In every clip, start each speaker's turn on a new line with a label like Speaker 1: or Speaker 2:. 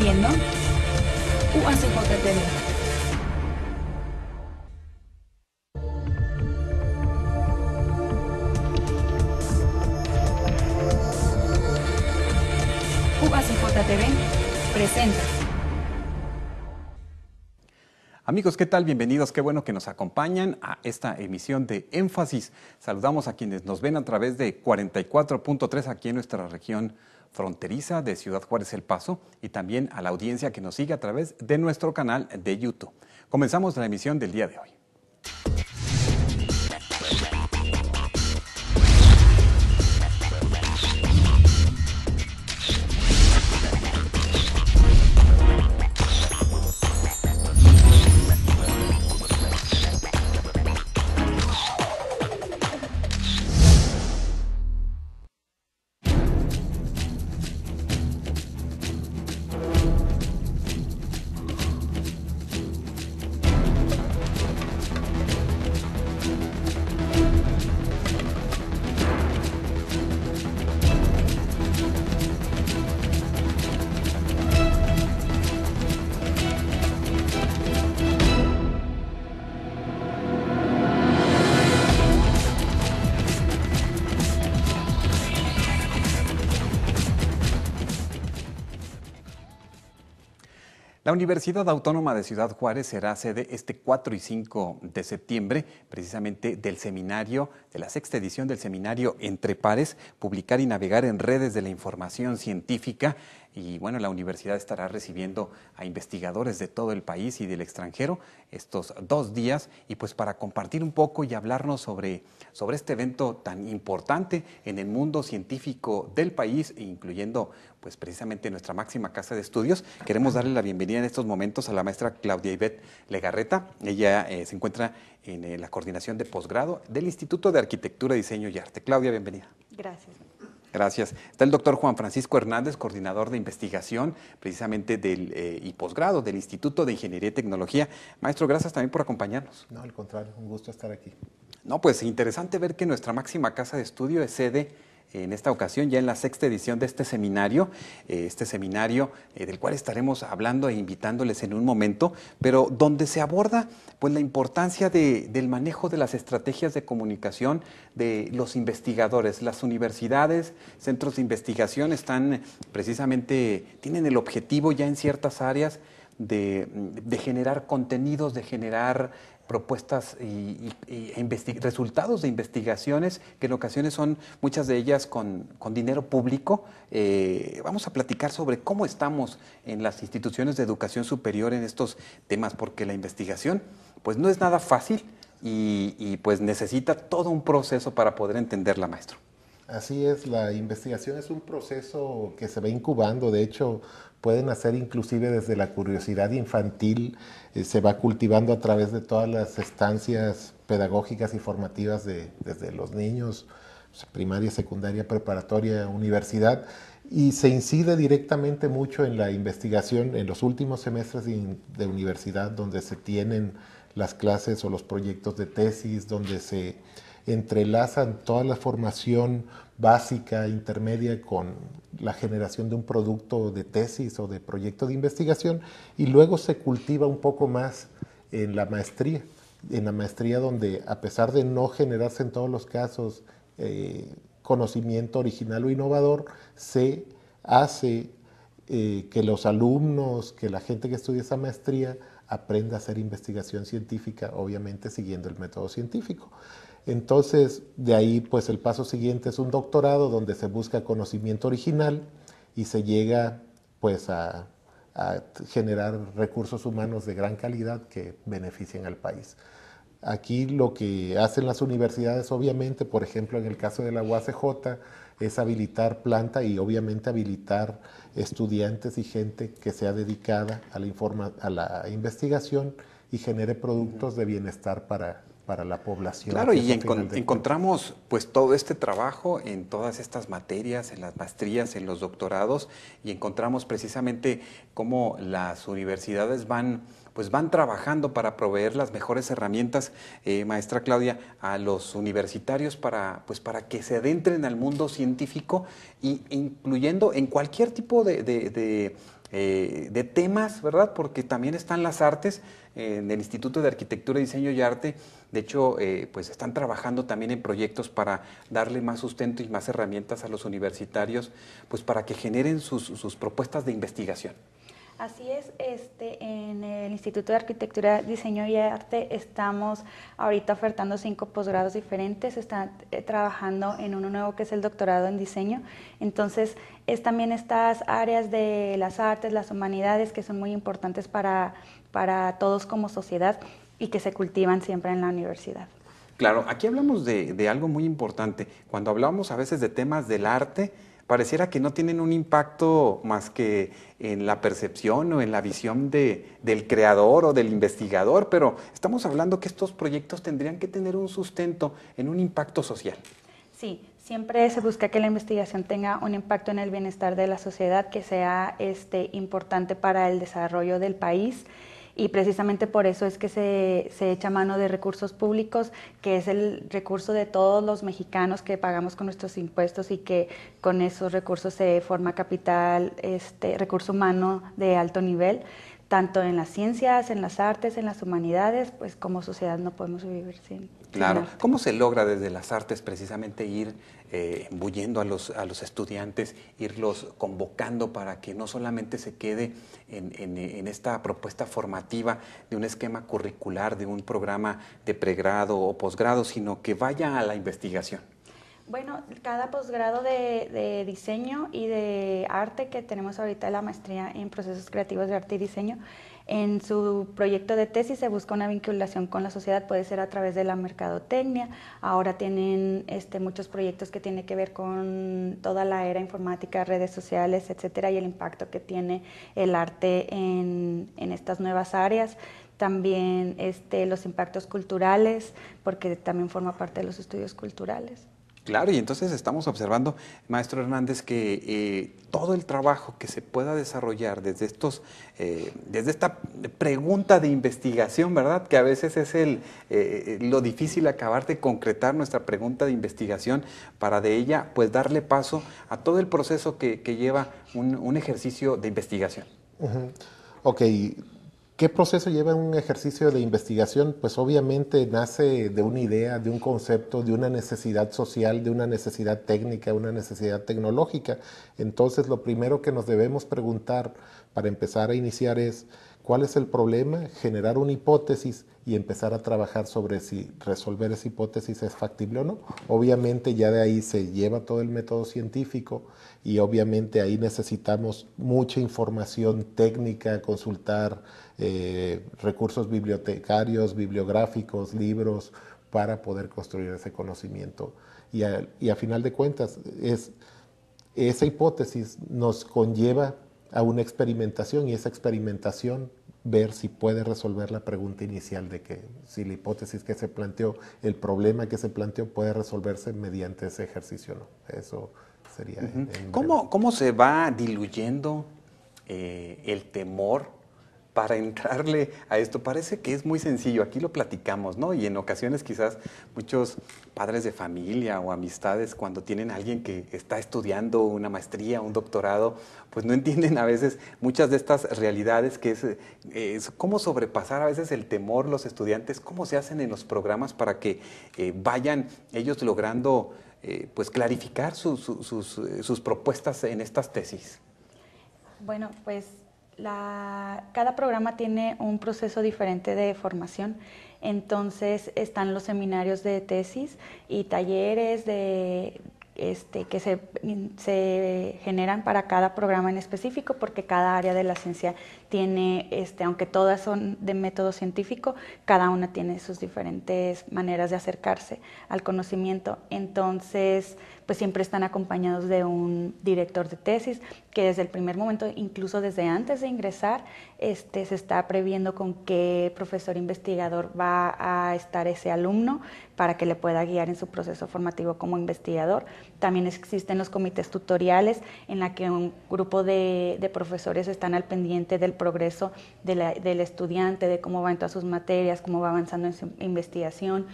Speaker 1: viendo uh, Cuba uh, presenta.
Speaker 2: Amigos, ¿qué tal? Bienvenidos. Qué bueno que nos acompañan a esta emisión de Énfasis. Saludamos a quienes nos ven a través de 44.3 aquí en nuestra región fronteriza de Ciudad Juárez El Paso y también a la audiencia que nos sigue a través de nuestro canal de YouTube. Comenzamos la emisión del día de hoy. La Universidad Autónoma de Ciudad Juárez será sede este 4 y 5 de septiembre, precisamente del seminario, de la sexta edición del seminario Entre Pares, Publicar y Navegar en Redes de la Información Científica. Y bueno, la universidad estará recibiendo a investigadores de todo el país y del extranjero estos dos días. Y pues para compartir un poco y hablarnos sobre, sobre este evento tan importante en el mundo científico del país, incluyendo pues precisamente nuestra máxima casa de estudios, queremos darle la bienvenida en estos momentos a la maestra Claudia Ivette Legarreta ella eh, se encuentra en eh, la coordinación de posgrado del Instituto de Arquitectura, Diseño y Arte. Claudia, bienvenida. Gracias. Gracias. Está el doctor Juan Francisco Hernández, coordinador de investigación precisamente del, eh, y posgrado del Instituto de Ingeniería y Tecnología. Maestro, gracias también por acompañarnos. No, al
Speaker 3: contrario, un gusto estar aquí.
Speaker 2: No, pues interesante ver que nuestra máxima casa de estudio es sede en esta ocasión, ya en la sexta edición de este seminario, eh, este seminario eh, del cual estaremos hablando e invitándoles en un momento, pero donde se aborda pues, la importancia del manejo de las estrategias de comunicación de los investigadores. Las universidades, centros de investigación están precisamente, tienen el objetivo ya en ciertas áreas de, generar contenidos, de generar propuestas y, resultados de investigaciones, que en ocasiones son muchas de ellas con, con dinero público. Eh, vamos a platicar sobre cómo estamos en las instituciones de educación superior en estos temas, porque la investigación pues no es nada fácil y, y pues necesita todo un proceso para poder entenderla, maestro.
Speaker 3: Así es, la investigación es un proceso que se va incubando. De hecho, pueden hacer inclusive desde la curiosidad infantil, eh, se va cultivando a través de todas las estancias pedagógicas y formativas de, desde los niños, pues, primaria, secundaria, preparatoria, universidad, y se incide directamente mucho en la investigación en los últimos semestres de universidad, donde se tienen las clases o los proyectos de tesis, donde se entrelazan toda la formación básica, intermedia, con la generación de un producto de tesis o de proyecto de investigación, y luego se cultiva un poco más en la maestría, en la maestría donde a pesar de no generarse en todos los casos eh, conocimiento original o innovador, se hace eh, que los alumnos, que la gente que estudia esa maestría, aprenda a hacer investigación científica, obviamente siguiendo el método científico. Entonces, de ahí, pues el paso siguiente es un doctorado donde se busca conocimiento original y se llega, pues, a, generar recursos humanos de gran calidad que beneficien al país. Aquí lo que hacen las universidades, obviamente, por ejemplo, en el caso de la UACJ, es habilitar planta y obviamente habilitar estudiantes y gente que sea dedicada a la, a la investigación y genere productos de bienestar para para la población. Claro, y
Speaker 2: encontramos pues todo este trabajo en todas estas materias, en las maestrías, en los doctorados, y encontramos precisamente cómo las universidades van pues van trabajando para proveer las mejores herramientas, eh, maestra Claudia, a los universitarios para, pues para que se adentren al mundo científico, incluyendo en cualquier tipo de eh, de temas, ¿verdad? Porque también están las artes en eh, el Instituto de Arquitectura, Diseño y Arte. De hecho, eh, pues están trabajando también en proyectos para darle más sustento y más herramientas a los universitarios, pues para que generen sus, sus propuestas de investigación.
Speaker 1: Así es, este, en el Instituto de Arquitectura, Diseño y Arte estamos ahorita ofertando cinco posgrados diferentes, están eh, trabajando en uno nuevo que es el doctorado en diseño, entonces es también estas áreas de las artes, las humanidades que son muy importantes para, todos como sociedad y que se cultivan siempre en la universidad.
Speaker 2: Claro, aquí hablamos de, de algo muy importante. Cuando hablamos a veces de temas del arte, pareciera que no tienen un impacto más que en la percepción o en la visión de, del creador o del investigador, pero estamos hablando que estos proyectos tendrían que tener un sustento en un impacto social.
Speaker 1: Sí, siempre se busca que la investigación tenga un impacto en el bienestar de la sociedad, que sea este, importante para el desarrollo del país y precisamente por eso es que se, echa mano de recursos públicos, que es el recurso de todos los mexicanos que pagamos con nuestros impuestos y que con esos recursos se forma capital, este, recurso humano de alto nivel tanto en las ciencias, en las artes, en las humanidades, pues como sociedad no podemos vivir sin.
Speaker 2: Claro. ¿Cómo se logra desde las artes precisamente ir eh, a los, a los estudiantes, irlos convocando para que no solamente se quede en, en esta propuesta formativa de un esquema curricular, de un programa de pregrado o posgrado, sino que vaya a la investigación?
Speaker 1: Bueno, cada posgrado de, diseño y de arte que tenemos ahorita la maestría en procesos creativos de arte y diseño, en su proyecto de tesis se busca una vinculación con la sociedad, puede ser a través de la mercadotecnia. Ahora tienen este, muchos proyectos que tienen que ver con toda la era informática, redes sociales, etcétera, y el impacto que tiene el arte en, en estas nuevas áreas también este, los impactos culturales, porque también forma parte de los estudios culturales.
Speaker 2: Claro, y entonces estamos observando, maestro Hernández, que eh, todo el trabajo que se pueda desarrollar desde estos, eh, desde esta pregunta de investigación, ¿verdad? Que a veces es el, eh, lo difícil acabar de concretar nuestra pregunta de investigación para de ella, pues darle paso a todo el proceso que, lleva un, ejercicio de investigación.
Speaker 3: ¿Qué proceso lleva un ejercicio de investigación? Pues obviamente nace de una idea, de un concepto, de una necesidad social, de una necesidad técnica, una necesidad tecnológica. Entonces lo primero que nos debemos preguntar para empezar a iniciar es cuál es el problema, generar una hipótesis y empezar a trabajar sobre si resolver esa hipótesis es factible o no. Obviamente ya de ahí se lleva todo el método científico y obviamente ahí necesitamos mucha información técnica, consultar eh, recursos bibliotecarios, bibliográficos, libros, para poder construir ese conocimiento. Y a, final de cuentas, es, esa hipótesis nos conlleva a una experimentación y esa experimentación ver si puede resolver la pregunta inicial de que si la hipótesis que se planteó, el problema que se planteó puede resolverse mediante ese ejercicio o no. Eso
Speaker 2: ¿Cómo, se va diluyendo eh, el temor para entrarle a esto. Parece que es muy sencillo, aquí lo platicamos, ¿no? Y en ocasiones quizás muchos padres de familia o amistades, cuando tienen a alguien que está estudiando una maestría, un doctorado, pues no entienden a veces muchas de estas realidades que es, cómo sobrepasar a veces el temor los estudiantes, cómo se hacen en los programas para que eh, vayan ellos logrando eh, pues clarificar sus, eh, sus, propuestas en estas tesis?
Speaker 1: Bueno, pues cada programa tiene un proceso diferente de formación. Entonces están los seminarios de tesis y talleres de, este, que se, se generan para cada programa en específico porque cada área de la ciencia tiene, este, aunque todas son de método científico, cada una tiene sus diferentes maneras de acercarse al conocimiento. Entonces, pues siempre están acompañados de un director de tesis que desde el primer momento, incluso desde antes de ingresar, este, se está previendo con qué profesor investigador va a estar ese alumno para que le pueda guiar en su proceso formativo como investigador. También existen los comités tutoriales en la que un grupo de, de profesores están al pendiente del progreso del estudiante, de cómo va en todas sus materias, cómo va avanzando en su investigación,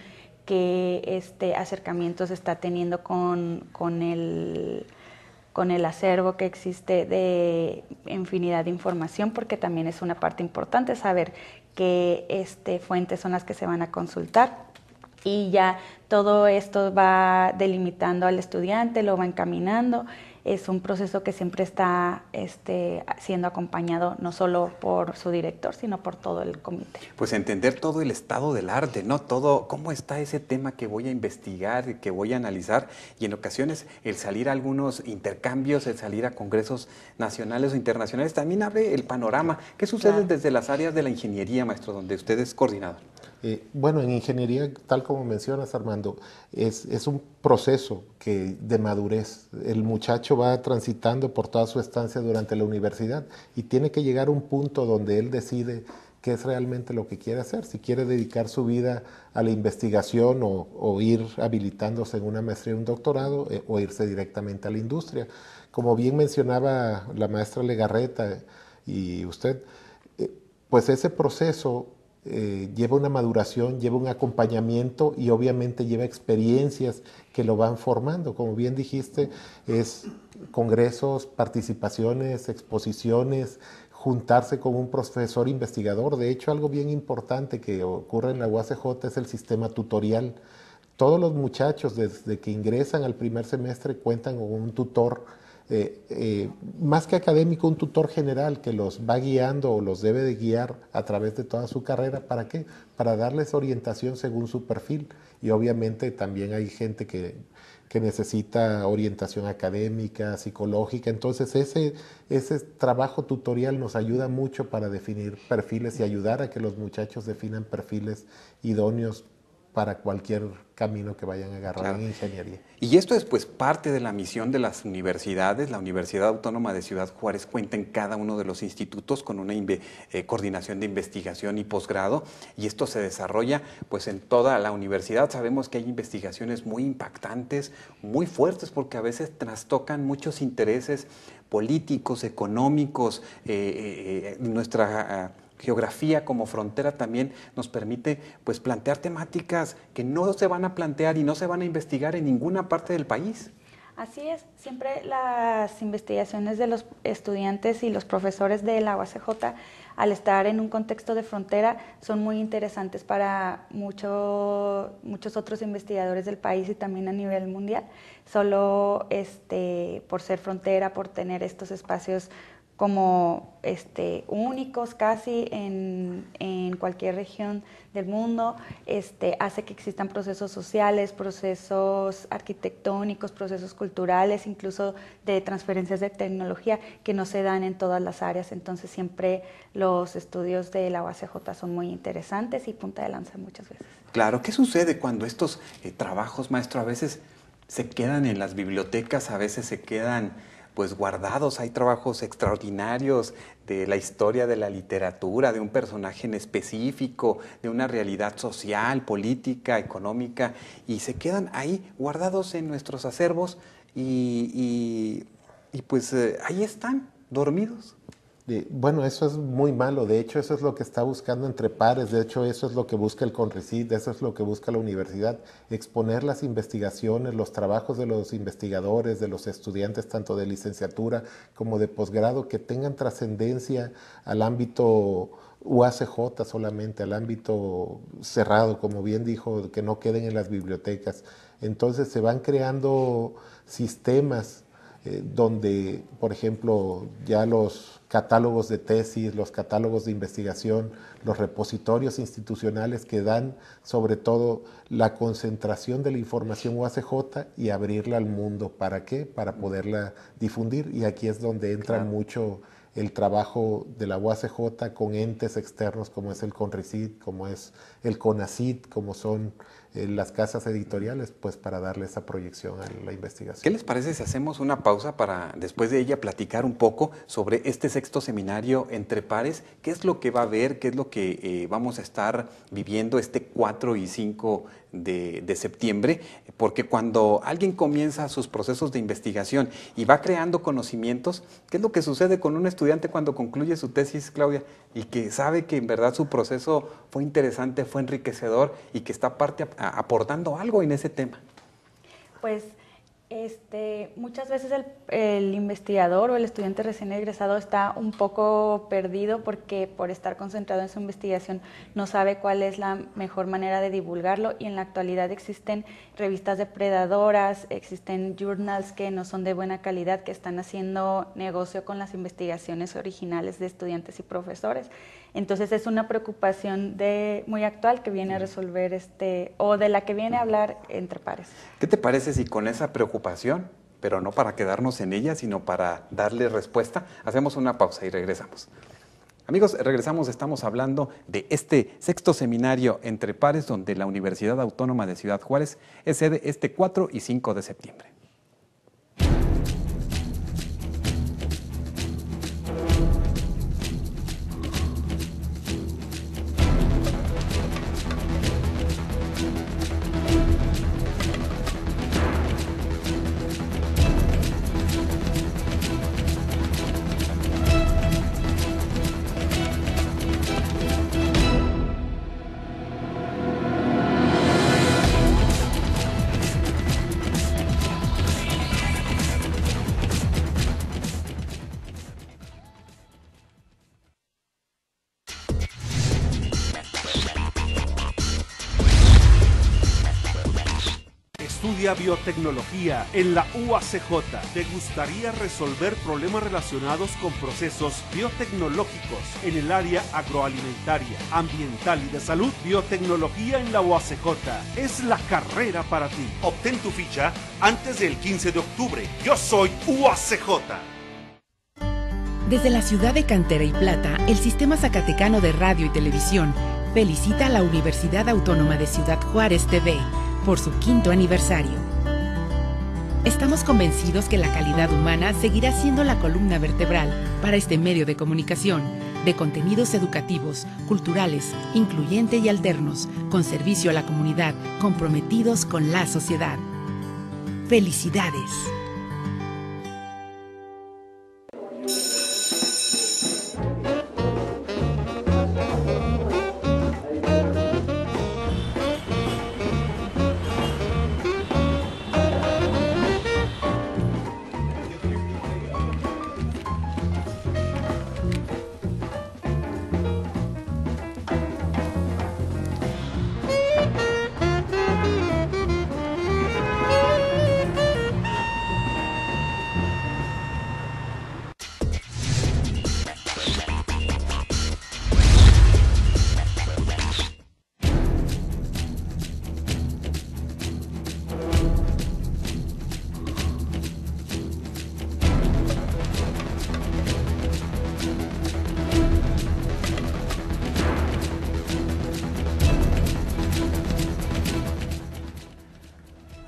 Speaker 1: qué este, acercamientos está teniendo con, con, el, con el acervo que existe de infinidad de información, porque también es una parte importante saber qué este, fuentes son las que se van a consultar y ya todo esto va delimitando al estudiante, lo va encaminando es un proceso que siempre está este, siendo acompañado no solo por su director, sino por todo el comité.
Speaker 2: Pues entender todo el estado del arte, ¿no? Todo, cómo está ese tema que voy a investigar, que voy a analizar, y en ocasiones el salir a algunos intercambios, el salir a congresos nacionales o internacionales, también abre el panorama. ¿Qué sucede desde las áreas de la ingeniería, maestro, donde usted es coordinador?
Speaker 3: Eh, bueno, en ingeniería, tal como mencionas, Armando, es, un proceso que, de madurez. El muchacho va transitando por toda su estancia durante la universidad y tiene que llegar a un punto donde él decide qué es realmente lo que quiere hacer, si quiere dedicar su vida a la investigación o, ir habilitándose en una maestría o un doctorado eh, o irse directamente a la industria. Como bien mencionaba la maestra Legarreta y usted, eh, pues ese proceso eh, lleva una maduración, lleva un acompañamiento y obviamente lleva experiencias que lo van formando. Como bien dijiste, es congresos, participaciones, exposiciones, juntarse con un profesor investigador. De hecho, algo bien importante que ocurre en la UACJ es el sistema tutorial. Todos los muchachos desde que ingresan al primer semestre cuentan con un tutor eh, eh, más que académico, un tutor general que los va guiando o los debe de guiar a través de toda su carrera. ¿Para qué? Para darles orientación según su perfil. Y obviamente también hay gente que, necesita orientación académica, psicológica. Entonces ese, ese trabajo tutorial nos ayuda mucho para definir perfiles y ayudar a que los muchachos definan perfiles idóneos para cualquier camino que vayan a agarrar en ingeniería.
Speaker 2: Y esto es pues parte de la misión de las universidades. La Universidad Autónoma de Ciudad Juárez cuenta en cada uno de los institutos con una eh, coordinación de investigación y posgrado y esto se desarrolla pues en toda la universidad. Sabemos que hay investigaciones muy impactantes, muy fuertes porque a veces trastocan muchos intereses políticos, económicos, eh, eh, nuestra ah, geografía como frontera también nos permite pues plantear temáticas que no se van a plantear y no se van a investigar en ninguna parte del país.
Speaker 1: Así es, siempre las investigaciones de los estudiantes y los profesores de la UACJ, al estar en un contexto de frontera, son muy interesantes para muchos otros investigadores del país y también a nivel mundial. Solo este, por ser frontera, por tener estos espacios como este, únicos casi en, cualquier región del mundo, este, hace que existan procesos sociales, procesos arquitectónicos, procesos culturales, incluso de transferencias de tecnología que no se dan en todas las áreas. Entonces siempre los estudios de la J son muy interesantes y punta de lanza muchas veces.
Speaker 2: Claro, ¿qué sucede cuando estos eh, trabajos, maestro, a veces se quedan en las bibliotecas, a veces se quedan pues guardados, hay trabajos extraordinarios de la historia de la literatura, de un personaje en específico, de una realidad social, política, económica, y se quedan ahí guardados en nuestros
Speaker 3: acervos y, pues eh, ahí están, dormidos bueno, eso es muy malo, de hecho eso es lo que está buscando entre pares, de hecho eso es lo que busca el CONRICIT, eso es lo que busca la universidad, exponer las investigaciones, los trabajos de los investigadores, de los estudiantes, tanto de licenciatura como de posgrado, que tengan trascendencia al ámbito UACJ solamente, al ámbito cerrado, como bien dijo, que no queden en las bibliotecas. Entonces se van creando sistemas eh, donde, por ejemplo, ya los catálogos de tesis, los catálogos de investigación, los repositorios institucionales que dan sobre todo la concentración de la información UACJ y abrirla al mundo. ¿Para qué? Para poderla difundir. Y aquí es donde entra mucho el trabajo de la UACJ con entes externos como es el CONRICID, como es el CONACID, como son eh, las casas editoriales, pues para darle esa proyección a la investigación.
Speaker 2: ¿Qué les parece si hacemos una pausa para después de ella platicar un poco sobre este sexto seminario entre pares? ¿Qué es lo que va a haber? ¿Qué es lo que eh, vamos a estar viviendo este cuatro y 5 de, septiembre, porque cuando alguien comienza sus procesos de investigación y va creando conocimientos, ¿qué es lo que sucede con un estudiante cuando concluye su tesis, Claudia? Y que sabe que en verdad su proceso fue interesante, fue enriquecedor y que está parte aportando algo en ese tema.
Speaker 1: Pues este, muchas veces el, investigador o el estudiante recién egresado está un poco perdido porque por estar concentrado en su investigación no sabe cuál es la mejor manera de divulgarlo y en la actualidad existen revistas depredadoras, existen journals que no son de buena calidad, que están haciendo negocio con las investigaciones originales de estudiantes y profesores. Entonces es una preocupación muy actual que viene a resolver este, o de la que viene a hablar entre pares.
Speaker 2: ¿Qué te parece si con esa preocupación pero no para quedarnos en ella, sino para darle respuesta. Hacemos una pausa y regresamos. Amigos, regresamos, estamos hablando de este sexto seminario entre pares donde la Universidad Autónoma de Ciudad Juárez es sede este 4 y 5 de septiembre.
Speaker 3: biotecnología en la UACJ. ¿Te gustaría resolver problemas relacionados con procesos biotecnológicos en el área agroalimentaria, ambiental y de salud? Biotecnología en la UACJ es la carrera para ti. Obtén tu ficha antes del 15 de octubre. Yo soy UACJ.
Speaker 1: Desde la ciudad de Cantera y Plata, el Sistema Zacatecano de Radio y Televisión felicita a la Universidad Autónoma de Ciudad Juárez TV por su quinto aniversario. Estamos convencidos que la calidad humana seguirá siendo la columna vertebral para este medio de comunicación, de contenidos educativos, culturales, incluyente y alternos, con servicio a la comunidad, comprometidos con la sociedad. Felicidades.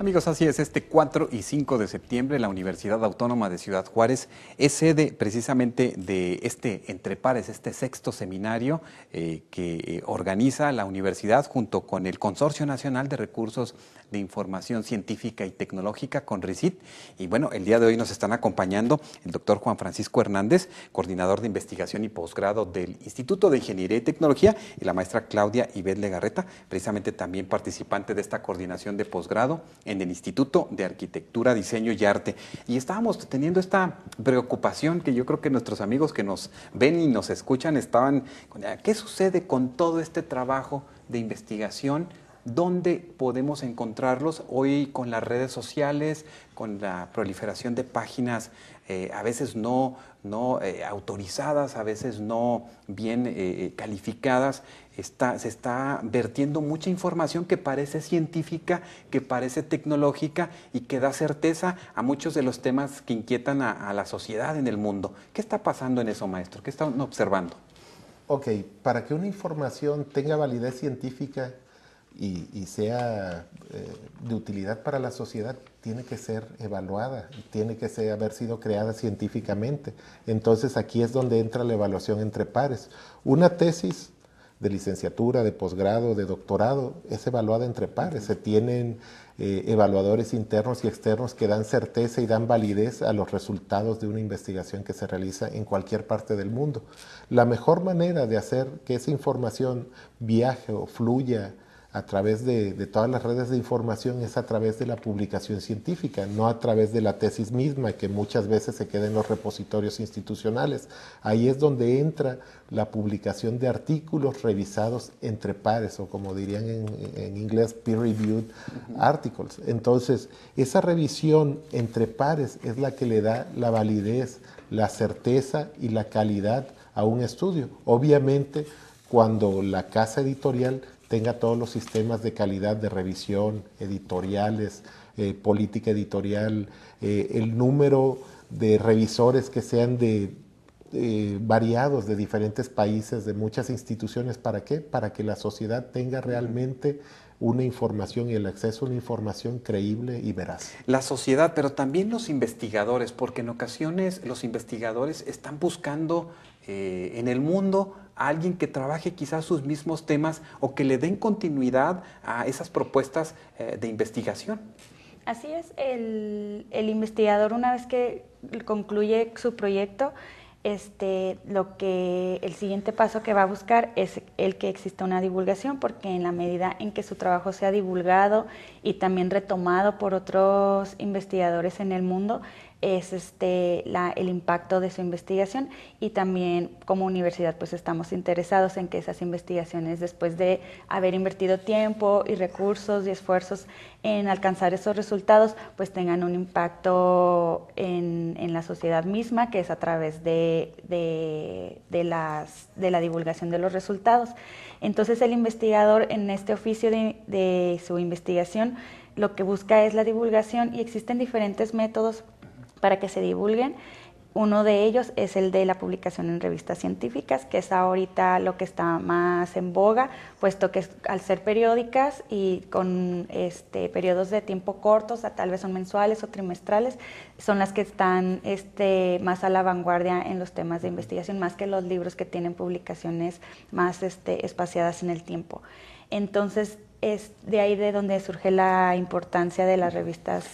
Speaker 2: Amigos, así es, este 4 y 5 de septiembre la Universidad Autónoma de Ciudad Juárez es sede precisamente de este, entre pares, este sexto seminario eh, que eh, organiza la universidad junto con el Consorcio Nacional de Recursos de Información Científica y Tecnológica, con RICIT. Y bueno, el día de hoy nos están acompañando el doctor Juan Francisco Hernández, coordinador de investigación y posgrado del Instituto de Ingeniería y Tecnología, y la maestra Claudia Ibet Legarreta, precisamente también participante de esta coordinación de posgrado en el Instituto de Arquitectura, Diseño y Arte. Y estábamos teniendo esta preocupación que yo creo que nuestros amigos que nos ven y nos escuchan estaban, ah, ¿qué sucede con todo este trabajo de investigación? ¿Dónde podemos encontrarlos hoy con las redes sociales, con la proliferación de páginas eh, a veces no, eh, autorizadas, a veces no bien eh, calificadas? se está vertiendo mucha información que parece científica, que parece tecnológica y que da certeza a muchos de los temas que inquietan a, a la sociedad en el mundo. ¿Qué está pasando en eso, maestro? ¿Qué están observando?
Speaker 3: Ok, para que una información tenga validez científica y, sea eh, de utilidad para la sociedad, tiene que ser evaluada, tiene que haber sido creada científicamente. Entonces aquí es donde entra la evaluación entre pares. Una tesis de licenciatura, de posgrado, de doctorado, es evaluada entre pares. Se tienen eh, evaluadores internos y externos que dan certeza y dan validez a los resultados de una investigación que se realiza en cualquier parte del mundo. La mejor manera de hacer que esa información viaje o fluya a través de, todas las redes de información es a través de la publicación científica, no a través de la tesis misma, que muchas veces se queda en los repositorios institucionales. Ahí es donde entra la publicación de artículos revisados entre pares, o como dirían en, inglés, peer-reviewed articles. Entonces, esa revisión entre pares es la que le da la validez, la certeza y la calidad a un estudio. Obviamente, cuando la casa editorial tenga todos los sistemas de calidad de revisión, editoriales, eh, política editorial, eh, el número de revisores que sean de eh, variados de diferentes países, de muchas instituciones. ¿Para qué? Para que la sociedad tenga realmente una información y el acceso a una información creíble y veraz.
Speaker 2: La sociedad, pero también los investigadores, porque en ocasiones los investigadores están buscando eh, en el mundo alguien que trabaje quizás sus mismos temas o que le den continuidad a esas propuestas eh, de investigación.
Speaker 1: Así es, el, investigador una vez que concluye su proyecto, este, el siguiente paso que va a buscar es el que exista una divulgación, porque en la medida en que su trabajo sea divulgado y también retomado por otros investigadores en el mundo, es este, el impacto de su investigación y también como universidad pues estamos interesados en que esas investigaciones después de haber invertido tiempo y recursos y esfuerzos en alcanzar esos resultados pues tengan un impacto en, la sociedad misma que es a través de, de, la divulgación de los resultados. Entonces el investigador en este oficio de su investigación lo que busca es la divulgación y existen diferentes métodos para que se divulguen. Uno de ellos es el de la publicación en revistas científicas, que es ahorita lo que está más en boga, puesto que al ser periódicas y con este, periodos de tiempo cortos, tal vez son mensuales o trimestrales, son las que están este, más a la vanguardia en los temas de investigación, más que los libros que tienen publicaciones más este, espaciadas en el tiempo. Entonces, es de ahí de donde surge la importancia de las revistas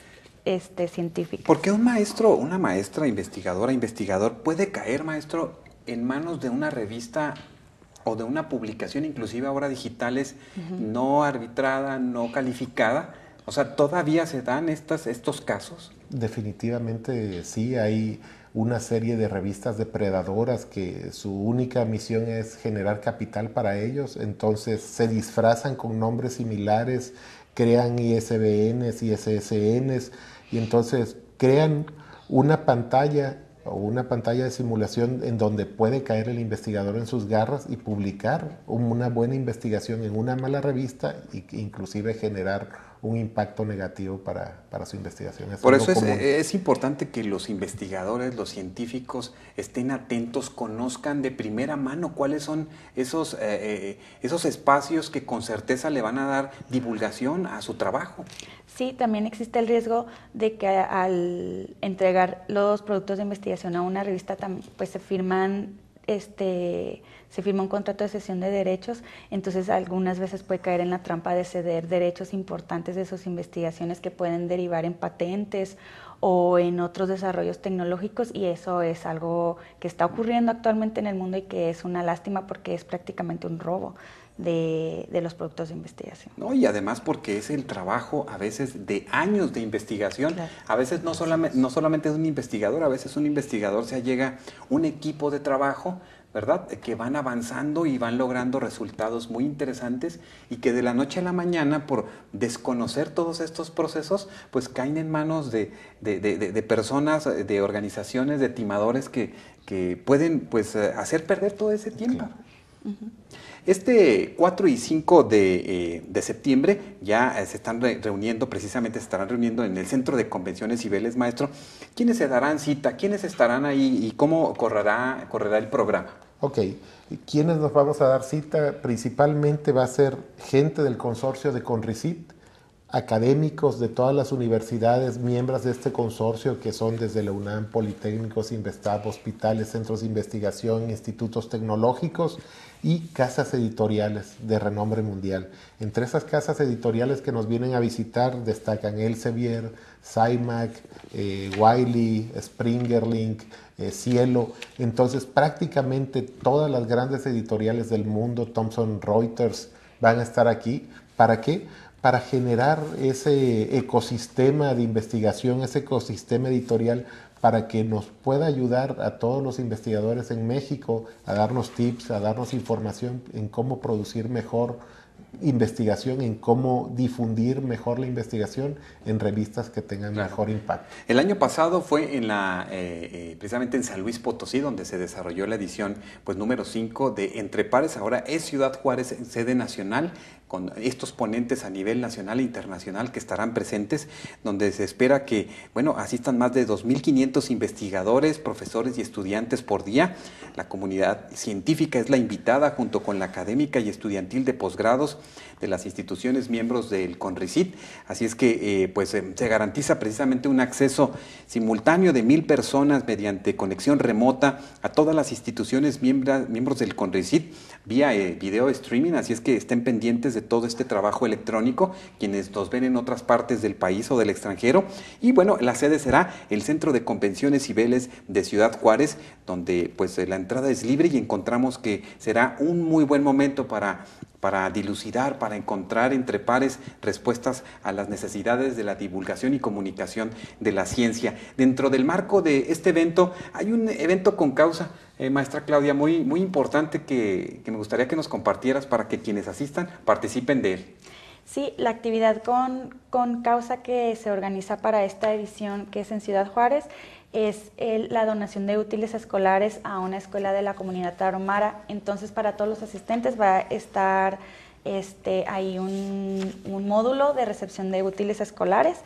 Speaker 1: este,
Speaker 2: ¿Por Porque un maestro, una maestra, investigadora, investigador puede caer, maestro, en manos de una revista o de una publicación, inclusive ahora digitales, no arbitrada, no calificada? O sea, ¿todavía se dan estas, estos casos?
Speaker 3: Definitivamente sí, hay una serie de revistas depredadoras que su única misión es generar capital para ellos, entonces se disfrazan con nombres similares, crean ISBNs, ISSNs, y entonces crean una pantalla o una pantalla de simulación en donde puede caer el investigador en sus garras y publicar una buena investigación en una mala revista e inclusive generar un impacto negativo para, su investigación. Por eso es,
Speaker 2: importante que los investigadores, los científicos estén atentos, conozcan de primera mano cuáles son esos, eh, eh, esos espacios que con certeza le van a dar divulgación a su trabajo.
Speaker 1: Sí, también existe el riesgo de que al entregar los productos de investigación a una revista, pues se firman este, se firma un contrato de cesión de derechos, entonces algunas veces puede caer en la trampa de ceder derechos importantes de sus investigaciones que pueden derivar en patentes o en otros desarrollos tecnológicos y eso es algo que está ocurriendo actualmente en el mundo y que es una lástima porque es prácticamente un robo de, los productos de
Speaker 2: investigación. No, y además porque es el trabajo a veces de años de investigación. A veces no, solamente no solamente es un investigador, a veces un investigador se llega un equipo de trabajo, ¿verdad? Eh, que van avanzando y van logrando resultados muy interesantes y que de la noche a la mañana, por desconocer todos estos procesos, pues caen en manos de, personas, eh, de organizaciones, de timadores que, que pueden pues eh, hacer perder todo ese tiempo. Este 4 y 5 eh, de, septiembre ya eh, se están reuniendo, precisamente se estarán reuniendo en el Centro de Convenciones Vélez Maestro. ¿Quiénes se darán cita? ¿Quiénes estarán ahí y cómo correrá, correrá el
Speaker 3: programa? Ok, ¿quiénes nos vamos a dar cita? Principalmente va a ser gente del consorcio de Conricit, académicos de todas las universidades, miembros de este consorcio que son desde la UNAM, Politécnicos, Investap, hospitales, centros de investigación, institutos tecnológicos y casas editoriales de renombre mundial. Entre esas casas editoriales que nos vienen a visitar destacan Elsevier, Saimac, eh, Wiley, Springerlink, eh, Cielo. Entonces prácticamente todas las grandes editoriales del mundo, Thomson Reuters, van a estar aquí. ¿Para qué? Para generar ese ecosistema de investigación, ese ecosistema editorial para que nos pueda ayudar a todos los investigadores en México a darnos tips, a darnos información en cómo producir mejor investigación, en cómo difundir mejor la investigación en revistas que tengan mejor impacto.
Speaker 2: El año pasado fue en la, eh, eh, precisamente en San Luis Potosí donde se desarrolló la edición pues, número 5 de Entre Pares, ahora es Ciudad Juárez en sede nacional, con estos ponentes a nivel nacional e internacional que estarán presentes, donde se espera que, bueno, asistan más de 2.500 investigadores, profesores y estudiantes por día. La comunidad científica es la invitada junto con la académica y estudiantil de posgrados de las instituciones miembros del CONRICIT. Así es que, eh, pues, eh, se garantiza precisamente un acceso simultáneo de mil personas mediante conexión remota a todas las instituciones miembros del CONRICIT vía eh, video streaming. Así es que estén pendientes de todo este trabajo electrónico, quienes nos ven en otras partes del país o del extranjero. Y bueno, la sede será el Centro de Convenciones y de Ciudad Juárez, donde pues la entrada es libre y encontramos que será un muy buen momento para para dilucidar, para encontrar entre pares respuestas a las necesidades de la divulgación y comunicación de la ciencia. Dentro del marco de este evento hay un evento con causa eh, maestra Claudia, muy, muy importante que, me gustaría que nos compartieras para que quienes asistan participen de él.
Speaker 1: Sí, la actividad con, causa que se organiza para esta edición, que es en Ciudad Juárez, es la donación de útiles escolares a una escuela de la comunidad taromara. Entonces, para todos los asistentes va a estar este, ahí un módulo de recepción de útiles escolares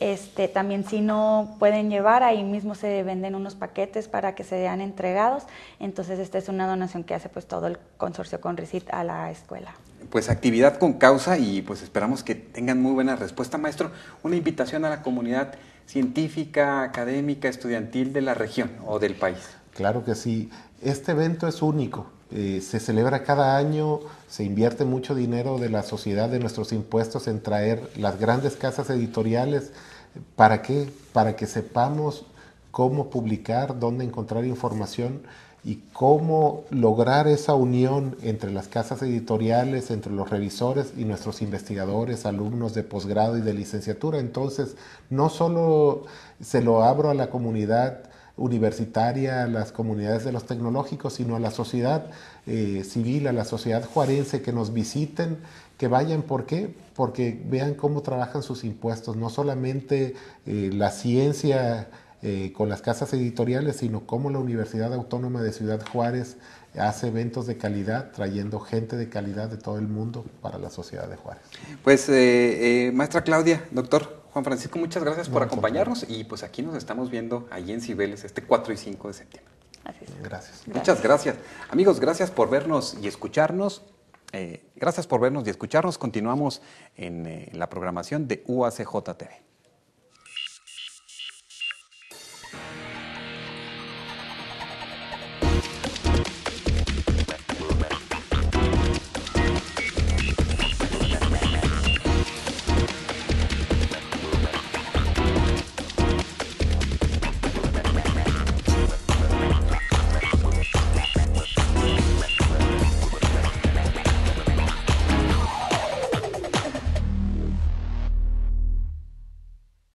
Speaker 1: este, también si no pueden llevar, ahí mismo se venden unos paquetes para que sean entregados. Entonces, esta es una donación que hace pues todo el consorcio con RICIT a la escuela.
Speaker 2: Pues actividad con causa y pues esperamos que tengan muy buena respuesta, maestro. Una invitación a la comunidad científica, académica, estudiantil de la región o del país.
Speaker 3: Claro que sí. Este evento es único eh, se celebra cada año, se invierte mucho dinero de la sociedad, de nuestros impuestos en traer las grandes casas editoriales. ¿Para qué? Para que sepamos cómo publicar, dónde encontrar información y cómo lograr esa unión entre las casas editoriales, entre los revisores y nuestros investigadores, alumnos de posgrado y de licenciatura. Entonces, no solo se lo abro a la comunidad universitaria, a las comunidades de los tecnológicos, sino a la sociedad eh, civil, a la sociedad juarense, que nos visiten, que vayan. ¿Por qué? Porque vean cómo trabajan sus impuestos, no solamente eh, la ciencia eh, con las casas editoriales, sino cómo la Universidad Autónoma de Ciudad Juárez hace eventos de calidad, trayendo gente de calidad de todo el mundo para la sociedad de Juárez.
Speaker 2: Pues, eh, eh, maestra Claudia, doctor Juan Francisco, muchas gracias por acompañarnos y pues aquí nos estamos viendo allí en Cibeles este 4 y 5 de septiembre.
Speaker 3: Así es. Gracias.
Speaker 2: Muchas gracias. Amigos, gracias por vernos y escucharnos. Eh, gracias por vernos y escucharnos. Continuamos en la programación de UACJTV.